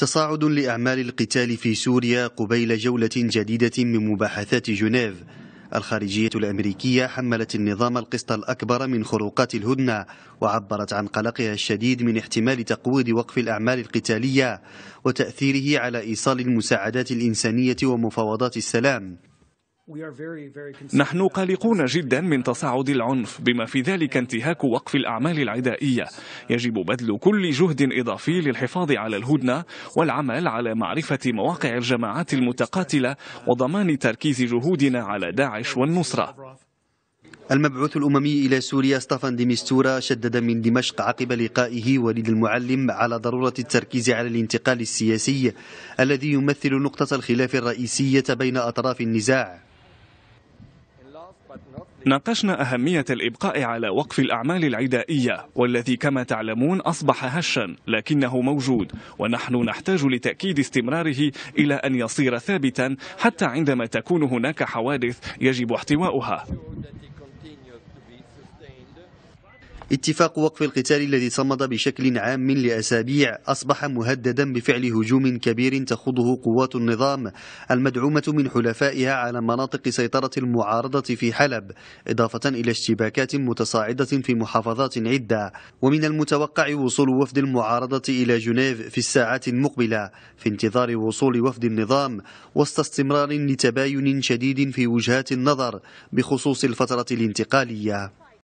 تصاعد لأعمال القتال في سوريا قبيل جولة جديدة من مباحثات جنيف الخارجية الأمريكية حملت النظام القسط الأكبر من خروقات الهدنة وعبرت عن قلقها الشديد من احتمال تقويض وقف الأعمال القتالية وتأثيره على إيصال المساعدات الإنسانية ومفاوضات السلام نحن قلقون جدا من تصاعد العنف بما في ذلك انتهاك وقف الأعمال العدائية يجب بذل كل جهد إضافي للحفاظ على الهدنة والعمل على معرفة مواقع الجماعات المتقاتلة وضمان تركيز جهودنا على داعش والنصرة المبعوث الأممي إلى سوريا ستافان ديميستورا شدد من دمشق عقب لقائه وليد المعلم على ضرورة التركيز على الانتقال السياسي الذي يمثل نقطة الخلاف الرئيسية بين أطراف النزاع ناقشنا أهمية الإبقاء على وقف الأعمال العدائية والذي كما تعلمون أصبح هشا لكنه موجود ونحن نحتاج لتأكيد استمراره إلى أن يصير ثابتا حتى عندما تكون هناك حوادث يجب احتواؤها اتفاق وقف القتال الذي صمد بشكل عام لأسابيع أصبح مهددا بفعل هجوم كبير تخوضه قوات النظام المدعومة من حلفائها على مناطق سيطرة المعارضة في حلب إضافة إلى اشتباكات متصاعدة في محافظات عدة ومن المتوقع وصول وفد المعارضة إلى جنيف في الساعات المقبلة في انتظار وصول وفد النظام وسط استمرار لتباين شديد في وجهات النظر بخصوص الفترة الانتقالية